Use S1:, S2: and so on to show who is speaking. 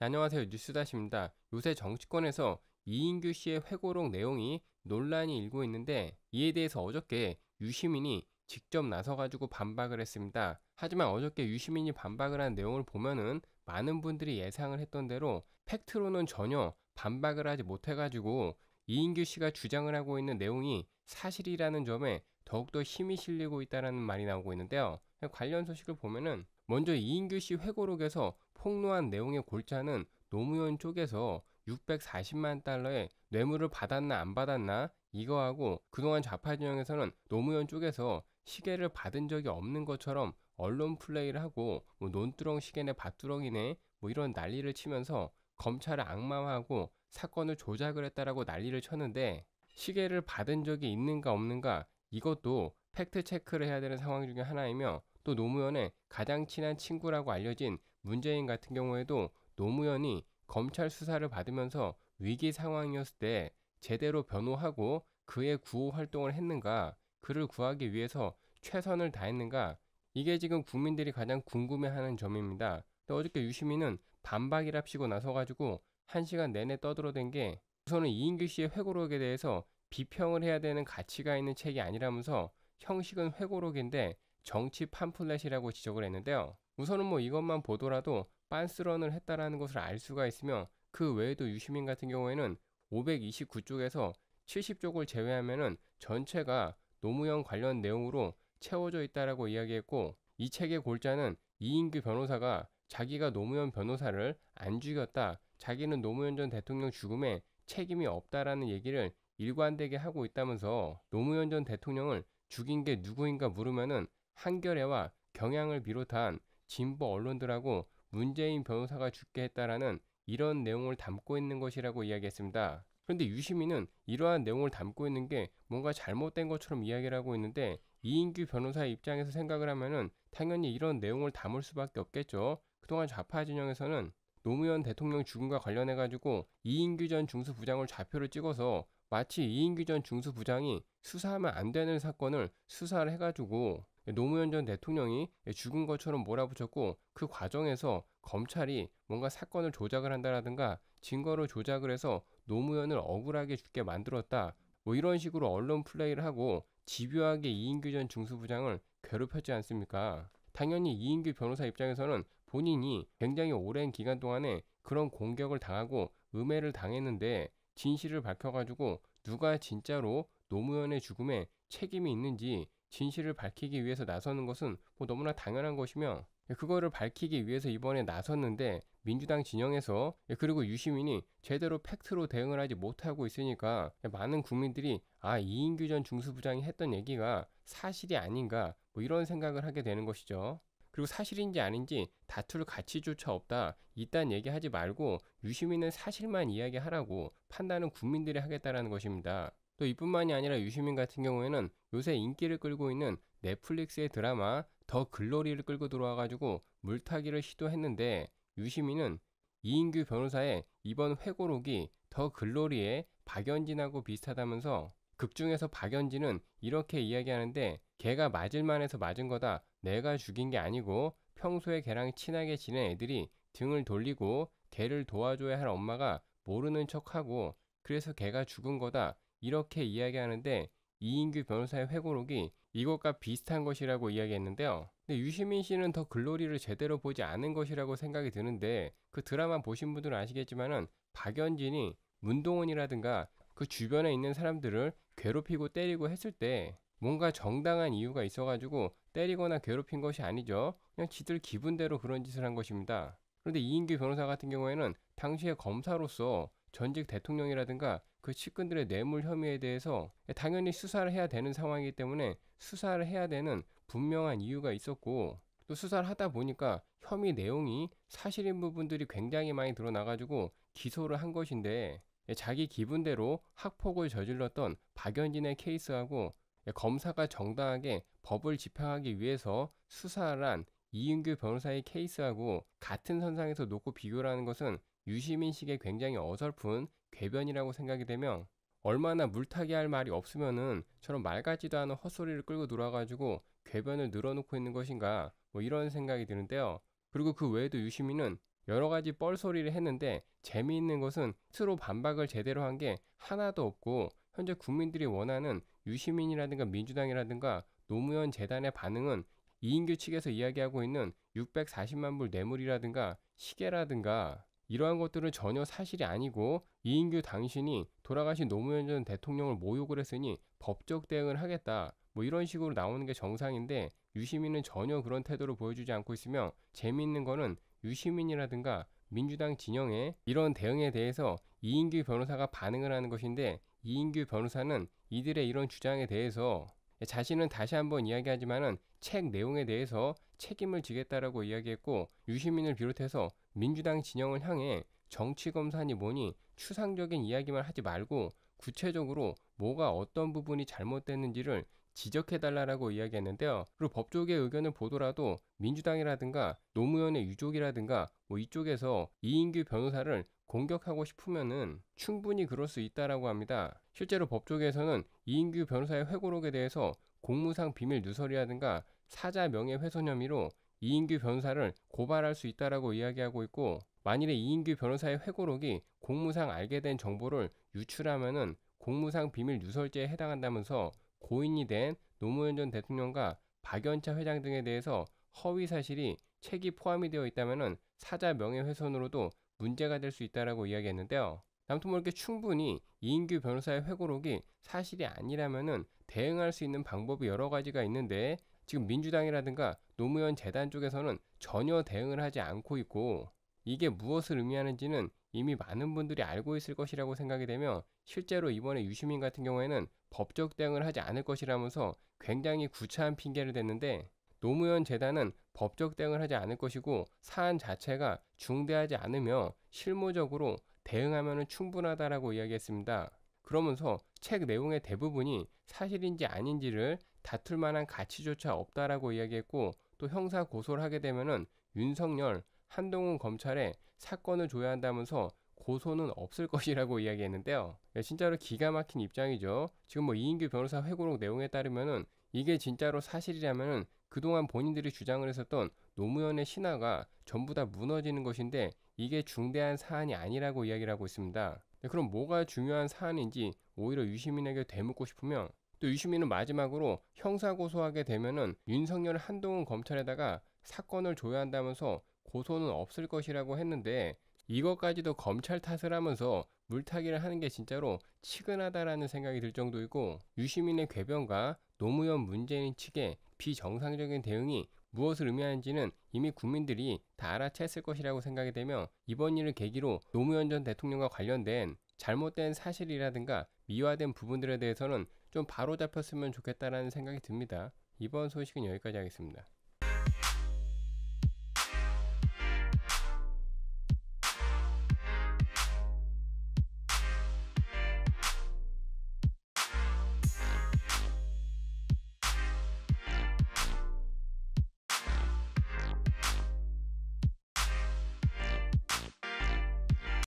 S1: 안녕하세요. 뉴스다시입니다. 요새 정치권에서 이인규 씨의 회고록 내용이 논란이 일고 있는데 이에 대해서 어저께 유시민이 직접 나서가지고 반박을 했습니다. 하지만 어저께 유시민이 반박을 한 내용을 보면은 많은 분들이 예상을 했던 대로 팩트로는 전혀 반박을 하지 못해가지고 이인규 씨가 주장을 하고 있는 내용이 사실이라는 점에 더욱더 힘이 실리고 있다는 말이 나오고 있는데요. 관련 소식을 보면은 먼저 이인규 씨 회고록에서 폭로한 내용의 골자는 노무현 쪽에서 640만 달러의 뇌물을 받았나 안 받았나 이거하고 그동안 좌파 진영에서는 노무현 쪽에서 시계를 받은 적이 없는 것처럼 언론 플레이를 하고 뭐 논두렁 시계네 밭두렁이네 뭐 이런 난리를 치면서 검찰을 악마화하고 사건을 조작을 했다라고 난리를 쳤는데 시계를 받은 적이 있는가 없는가 이것도 팩트 체크를 해야 되는 상황 중에 하나이며 또 노무현의 가장 친한 친구라고 알려진 문재인 같은 경우에도 노무현이 검찰 수사를 받으면서 위기 상황이었을 때 제대로 변호하고 그의 구호 활동을 했는가, 그를 구하기 위해서 최선을 다했는가, 이게 지금 국민들이 가장 궁금해하는 점입니다. 또 어저께 유시민은 반박이랍시고 나서가지고 한 시간 내내 떠들어댄 게 우선은 이인규 씨의 회고록에 대해서 비평을 해야 되는 가치가 있는 책이 아니라면서 형식은 회고록인데 정치 팜플렛이라고 지적을 했는데요. 우선은 뭐 이것만 보더라도 빤스런을 했다라는 것을 알 수가 있으며 그 외에도 유시민 같은 경우에는 529쪽에서 70쪽을 제외하면은 전체가 노무현 관련 내용으로 채워져 있다라고 이야기했고 이 책의 골자는 이인규 변호사가 자기가 노무현 변호사를 안 죽였다. 자기는 노무현 전 대통령 죽음에 책임이 없다라는 얘기를 일관되게 하고 있다면서 노무현 전 대통령을 죽인 게 누구인가 물으면은 한겨레와 경향을 비롯한 진보 언론들하고 문재인 변호사가 죽게 했다라는 이런 내용을 담고 있는 것이라고 이야기했습니다. 그런데 유시민은 이러한 내용을 담고 있는 게 뭔가 잘못된 것처럼 이야기를 하고 있는데 이인규 변호사의 입장에서 생각을 하면은 당연히 이런 내용을 담을 수밖에 없겠죠. 그동안 좌파 진영에서는 노무현 대통령 죽음과 관련해 가지고 이인규 전 중수부장을 좌표로 찍어서 마치 이인규 전 중수부장이 수사하면 안 되는 사건을 수사를 해가지고 노무현 전 대통령이 죽은 것처럼 몰아붙였고 그 과정에서 검찰이 뭔가 사건을 조작을 한다라든가 증거를 조작을 해서 노무현을 억울하게 죽게 만들었다. 뭐 이런 식으로 언론 플레이를 하고 집요하게 이인규 전 중수부장을 괴롭혔지 않습니까? 당연히 이인규 변호사 입장에서는 본인이 굉장히 오랜 기간 동안에 그런 공격을 당하고 음해를 당했는데 진실을 밝혀가지고 누가 진짜로 노무현의 죽음에 책임이 있는지 진실을 밝히기 위해서 나서는 것은 뭐 너무나 당연한 것이며 예, 그거를 밝히기 위해서 이번에 나섰는데 민주당 진영에서 예, 그리고 유시민이 제대로 팩트로 대응을 하지 못하고 있으니까 예, 많은 국민들이 아 이인규 전 중수부장이 했던 얘기가 사실이 아닌가 뭐 이런 생각을 하게 되는 것이죠. 그리고 사실인지 아닌지 다툴 가치조차 없다. 이딴 얘기하지 말고 유시민은 사실만 이야기하라고 판단은 국민들이 하겠다라는 것입니다. 또 이뿐만이 아니라 유시민 같은 경우에는 요새 인기를 끌고 있는 넷플릭스의 드라마 더 글로리를 끌고 들어와가지고 물타기를 시도했는데 유시민은 이인규 변호사의 이번 회고록이 더 글로리의 박연진하고 비슷하다면서 극중에서 박연진은 이렇게 이야기하는데 걔가 맞을 만해서 맞은 거다. 내가 죽인 게 아니고 평소에 걔랑 친하게 지낸 애들이 등을 돌리고 걔를 도와줘야 할 엄마가 모르는 척하고 그래서 걔가 죽은 거다 이렇게 이야기하는데 이인규 변호사의 회고록이 이것과 비슷한 것이라고 이야기했는데요. 근데 유시민 씨는 더 글로리를 제대로 보지 않은 것이라고 생각이 드는데 그 드라마 보신 분들은 아시겠지만은 박연진이 문동원이라든가 그 주변에 있는 사람들을 괴롭히고 때리고 했을 때 뭔가 정당한 이유가 있어가지고 때리거나 괴롭힌 것이 아니죠. 그냥 지들 기분대로 그런 짓을 한 것입니다. 그런데 이인규 변호사 같은 경우에는 당시에 검사로서 전직 대통령이라든가 그 측근들의 뇌물 혐의에 대해서 당연히 수사를 해야 되는 상황이기 때문에 수사를 해야 되는 분명한 이유가 있었고 또 수사를 하다 보니까 혐의 내용이 사실인 부분들이 굉장히 많이 드러나가지고 기소를 한 것인데 자기 기분대로 학폭을 저질렀던 박연진의 케이스하고 예, 검사가 정당하게 법을 집행하기 위해서 수사란 이윤규 변호사의 케이스하고 같은 선상에서 놓고 비교하는 것은 유시민식의 굉장히 어설픈 궤변이라고 생각이 되며 얼마나 물타기 할 말이 없으면은 저런 말 같지도 않은 헛소리를 끌고 놀아가지고 궤변을 늘어놓고 있는 것인가 뭐 이런 생각이 드는데요. 그리고 그 외에도 유시민은 여러 가지 뻘소리를 했는데 재미있는 것은 스스로 반박을 제대로 한 게 하나도 없고 현재 국민들이 원하는 유시민이라든가 민주당이라든가 노무현 재단의 반응은 이인규 측에서 이야기하고 있는 640만 불 뇌물이라든가 시계라든가 이러한 것들은 전혀 사실이 아니고 이인규 당신이 돌아가신 노무현 전 대통령을 모욕을 했으니 법적 대응을 하겠다. 뭐 이런 식으로 나오는 게 정상인데 유시민은 전혀 그런 태도를 보여주지 않고 있으며 재미있는 거는 유시민이라든가 민주당 진영의 이런 대응에 대해서 이인규 변호사가 반응을 하는 것인데 이인규 변호사는 이들의 이런 주장에 대해서 자신은 다시 한번 이야기하지만은 책 내용에 대해서 책임을 지겠다라고 이야기했고 유시민을 비롯해서 민주당 진영을 향해 정치 검사니 뭐니 추상적인 이야기만 하지 말고 구체적으로 뭐가 어떤 부분이 잘못됐는지를 지적해달라고 이야기했는데요. 그리고 법조계 의견을 보더라도 민주당이라든가 노무현의 유족이라든가 뭐 이쪽에서 이인규 변호사를 공격하고 싶으면은 충분히 그럴 수 있다라고 합니다. 실제로 법조계에서는 이인규 변호사의 회고록에 대해서 공무상 비밀 누설이라든가 사자 명예훼손 혐의로 이인규 변호사를 고발할 수 있다라고 이야기하고 있고 만일에 이인규 변호사의 회고록이 공무상 알게 된 정보를 유출하면은 공무상 비밀 누설죄에 해당한다면서 고인이 된 노무현 전 대통령과 박연차 회장 등에 대해서 허위 사실이 책이 포함이 되어 있다면 사자 명예훼손으로도 문제가 될 수 있다라고 이야기했는데요. 남튼 모르게 뭐 충분히 이인규 변호사의 회고록이 사실이 아니라면 대응할 수 있는 방법이 여러 가지가 있는데 지금 민주당이라든가 노무현 재단 쪽에서는 전혀 대응을 하지 않고 있고 이게 무엇을 의미하는지는 이미 많은 분들이 알고 있을 것이라고 생각이 되며 실제로 이번에 유시민 같은 경우에는 법적 대응을 하지 않을 것이라면서 굉장히 구차한 핑계를 댔는데 노무현 재단은 법적 대응을 하지 않을 것이고 사안 자체가 중대하지 않으며 실무적으로 대응하면 충분하다라고 이야기했습니다. 그러면서 책 내용의 대부분이 사실인지 아닌지를 다툴 만한 가치조차 없다라고 이야기했고 또 형사 고소를 하게 되면은 윤석열 한동훈 검찰에 사건을 줘야 한다면서 고소는 없을 것이라고 이야기했는데요. 예, 진짜로 기가 막힌 입장이죠. 지금 뭐 이인규 변호사 회고록 내용에 따르면은 이게 진짜로 사실이라면은 그동안 본인들이 주장을 했었던 노무현의 신화가 전부 다 무너지는 것인데 이게 중대한 사안이 아니라고 이야기를 하고 있습니다. 네, 그럼 뭐가 중요한 사안인지 오히려 유시민에게 되묻고 싶으면 또 유시민은 마지막으로 형사고소하게 되면은 윤석열 한동훈 검찰에다가 사건을 줘야 한다면서 고소는 없을 것이라고 했는데 이것까지도 검찰 탓을 하면서 물타기를 하는 게 진짜로 치근하다라는 생각이 들 정도이고 유시민의 궤변과 노무현 문재인 측의 비정상적인 대응이 무엇을 의미하는지는 이미 국민들이 다 알아챘을 것이라고 생각이 되며 이번 일을 계기로 노무현 전 대통령과 관련된 잘못된 사실이라든가 미화된 부분들에 대해서는 좀 바로잡혔으면 좋겠다라는 생각이 듭니다. 이번 소식은 여기까지 하겠습니다.